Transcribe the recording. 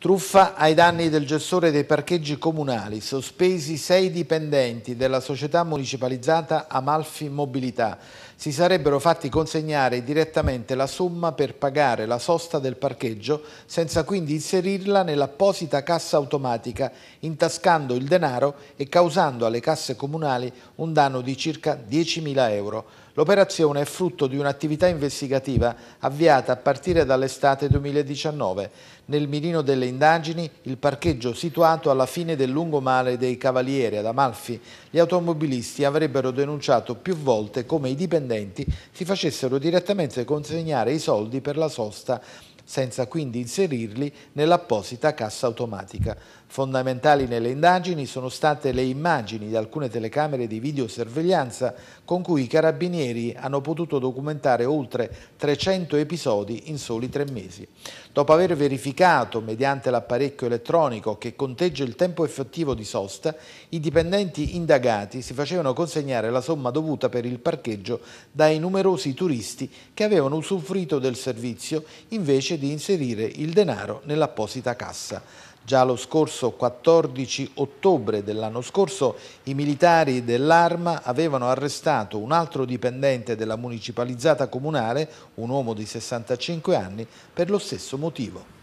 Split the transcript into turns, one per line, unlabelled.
Truffa ai danni del gestore dei parcheggi comunali, sospesi sei dipendenti della società municipalizzata Amalfi Mobilità. Si sarebbero fatti consegnare direttamente la somma per pagare la sosta del parcheggio senza quindi inserirla nell'apposita cassa automatica, intascando il denaro e causando alle casse comunali un danno di circa 10.000 euro. L'operazione è frutto di un'attività investigativa avviata a partire dall'estate 2019. Nel mirino delle indagini il parcheggio situato alla fine del lungomare dei Cavalieri ad Amalfi. Gli automobilisti avrebbero denunciato più volte come i dipendenti si facessero direttamente consegnare i soldi per la sosta senza quindi inserirli nell'apposita cassa automatica. Fondamentali nelle indagini sono state le immagini di alcune telecamere di videosorveglianza con cui i carabinieri hanno potuto documentare oltre 300 episodi in soli tre mesi. Dopo aver verificato mediante l'apparecchio elettronico che conteggia il tempo effettivo di sosta, i dipendenti indagati si facevano consegnare la somma dovuta per il parcheggio dai numerosi turisti che avevano usufruito del servizio invece di inserire il denaro nell'apposita cassa. Già lo scorso 14 ottobre dell'anno scorso i militari dell'Arma avevano arrestato un altro dipendente della municipalizzata comunale, un uomo di 65 anni, per lo stesso motivo.